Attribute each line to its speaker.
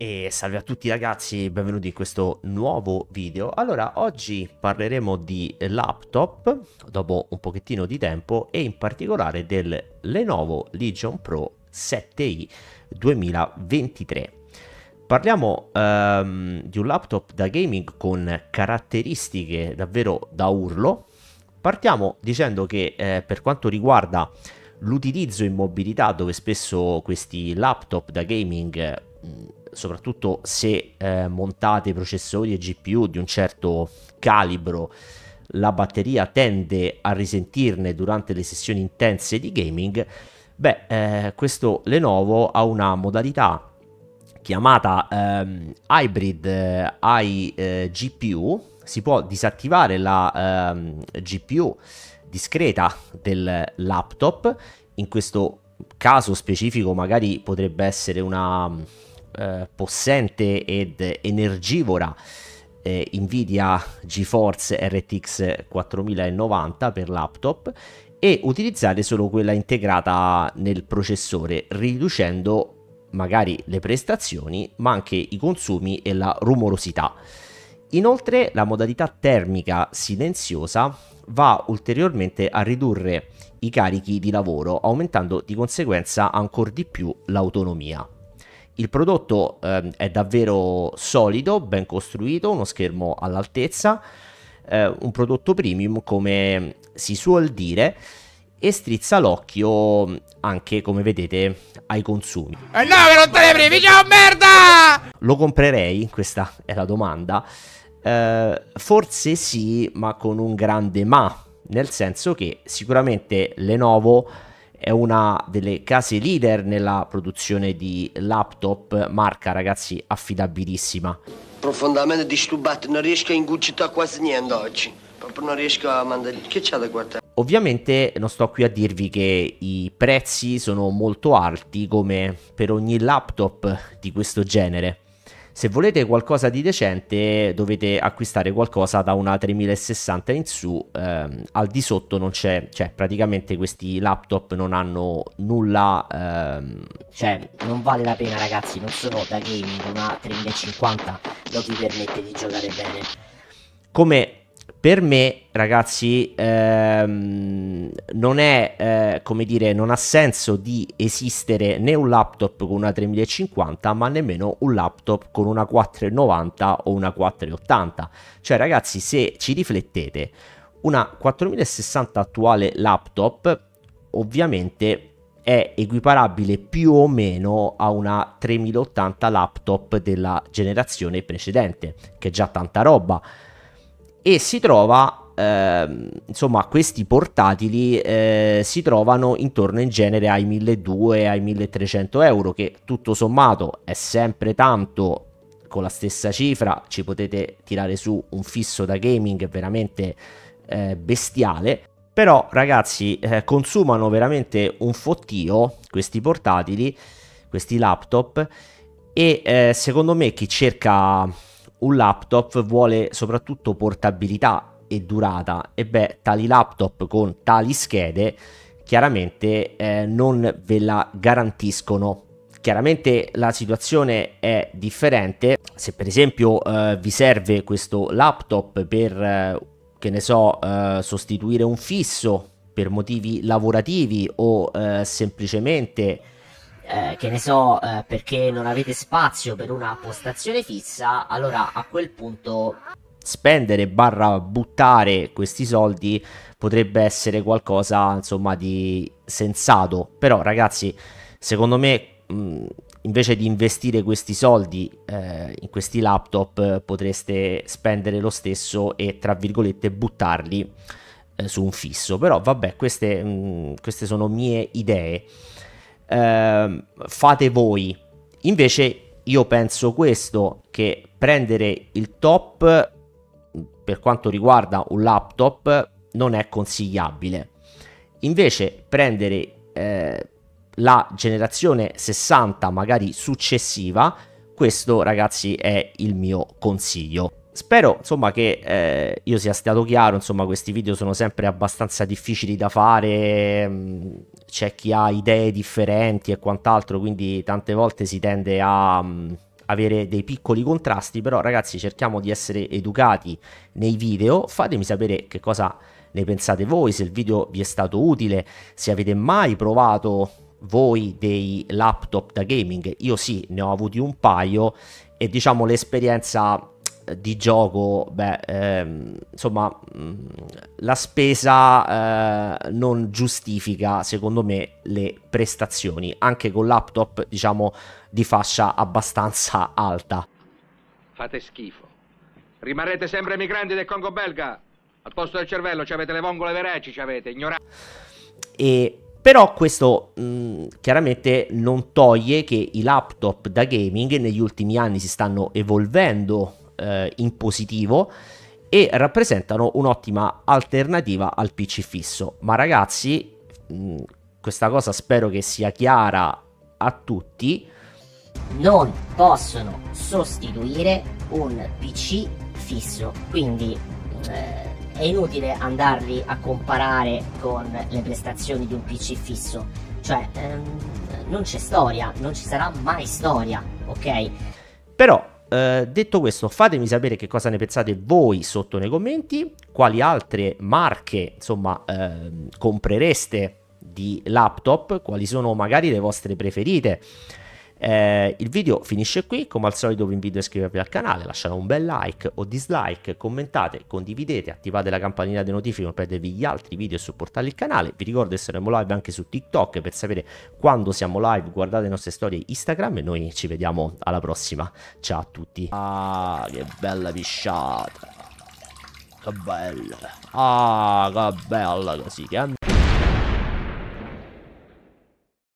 Speaker 1: E salve a tutti ragazzi, benvenuti in questo nuovo video. Allora, oggi parleremo di laptop dopo un pochettino di tempo e in particolare del Lenovo Legion Pro 7i 2023. Parliamo ehm, di un laptop da gaming con caratteristiche davvero da urlo. Partiamo dicendo che eh, per quanto riguarda l'utilizzo in mobilità, dove spesso questi laptop da gaming mh, mm, soprattutto se eh, montate processori e GPU di un certo calibro, la batteria tende a risentirne durante le sessioni intense di gaming, beh, eh, questo Lenovo ha una modalità chiamata ehm, Hybrid eh, AI eh, GPU, si può disattivare la ehm, GPU discreta del laptop, in questo caso specifico magari potrebbe essere una eh, possente ed energivora eh, Nvidia GeForce RTX 4090 per laptop e utilizzare solo quella integrata nel processore riducendo magari le prestazioni ma anche i consumi e la rumorosità. Inoltre la modalità termica silenziosa va ulteriormente a ridurre i carichi di lavoro aumentando di conseguenza ancora di più l'autonomia. Il prodotto eh, è davvero solido, ben costruito, uno schermo all'altezza, eh, un prodotto premium come si suol dire e strizza l'occhio anche come vedete ai consumi. E eh no, che non te ne privi, ciao oh, merda! Lo comprerei? Questa è la domanda. Eh, forse sì, ma con un grande ma, nel senso che sicuramente Lenovo è una delle case leader nella produzione di laptop, marca ragazzi affidabilissima. Profondamente disturbato, non riesco a ingurgitare quasi niente oggi, proprio non riesco a mandare... Che c'è da guardare? Ovviamente non sto qui a dirvi che i prezzi sono molto alti come per ogni laptop di questo genere se volete qualcosa di decente dovete acquistare qualcosa da una 3060 in su, ehm, al di sotto non c'è, cioè praticamente questi laptop non hanno nulla... Ehm... Cioè non vale la pena ragazzi, non sono da gaming, una 3050 non vi permette di giocare bene. Come per me, ragazzi, ehm, non è, eh, come dire, non ha senso di esistere né un laptop con una 3050, ma nemmeno un laptop con una 490 o una 480. Cioè, ragazzi, se ci riflettete, una 4060 attuale laptop, ovviamente è equiparabile più o meno a una 3080 laptop della generazione precedente, che è già tanta roba e si trova, eh, insomma, questi portatili eh, si trovano intorno in genere ai 1200, ai 1300 euro, che tutto sommato è sempre tanto con la stessa cifra ci potete tirare su un fisso da gaming veramente eh, bestiale però ragazzi eh, consumano veramente un fottio questi portatili questi laptop e eh, secondo me chi cerca un laptop vuole soprattutto portabilità e durata e beh tali laptop con tali schede chiaramente eh, non ve la garantiscono chiaramente la situazione è differente se per esempio eh, vi serve questo laptop per eh, che ne so eh, sostituire un fisso per motivi lavorativi o eh, semplicemente eh, che ne so, eh, perché non avete spazio per una postazione fissa, allora a quel punto spendere barra buttare questi soldi potrebbe essere qualcosa insomma di sensato però ragazzi secondo me mh, mm, invece di investire questi soldi eh, in questi laptop potreste spendere lo stesso e tra virgolette buttarli eh, su un fisso però vabbè queste, mh, mm, queste sono mie idee eh, fate voi. Invece io penso questo, che prendere il top per quanto riguarda un laptop non è consigliabile. Invece prendere eh, la generazione 60, magari successiva, questo ragazzi è il mio consiglio. Spero insomma che eh, io sia stato chiaro, insomma questi video sono sempre abbastanza difficili da fare, mm, c'è chi ha idee differenti e quant'altro, quindi tante volte si tende a mm, avere dei piccoli contrasti, però ragazzi cerchiamo di essere educati nei video, fatemi sapere che cosa ne pensate voi, se il video vi è stato utile, se avete mai provato voi dei laptop da gaming, io sì, ne ho avuti un paio e diciamo l'esperienza di gioco, beh, ehm, insomma, mm, la spesa eh, non giustifica, secondo me, le prestazioni, anche con laptop, diciamo, di fascia abbastanza alta. Fate schifo. Rimarrete sempre migranti del Congo belga. Al posto del cervello ci avete le vongole vereci, ci avete, ignorato. E però questo mh, mm, chiaramente non toglie che i laptop da gaming negli ultimi anni si stanno evolvendo eh, in positivo e rappresentano un'ottima alternativa al PC fisso. Ma ragazzi, mm, questa cosa spero che sia chiara a tutti. Non possono sostituire un PC fisso, quindi eh, è inutile andarli a comparare con le prestazioni di un PC fisso, cioè ehm, non c'è storia, non ci sarà mai storia, ok? Però eh, detto questo, fatemi sapere che cosa ne pensate voi sotto nei commenti, quali altre marche, insomma, eh, comprereste di laptop, quali sono magari le vostre preferite. Eh, il video finisce qui, come al solito vi invito a iscrivervi al canale, lasciate un bel like o dislike, commentate, condividete, attivate la campanella di notifiche per perdervi gli altri video e supportare il canale. Vi ricordo che saremo live anche su TikTok per sapere quando siamo live, guardate le nostre storie Instagram e noi ci vediamo alla prossima. Ciao a tutti. Ah, che bella pisciata. Che bella. Ah, che bella così. Che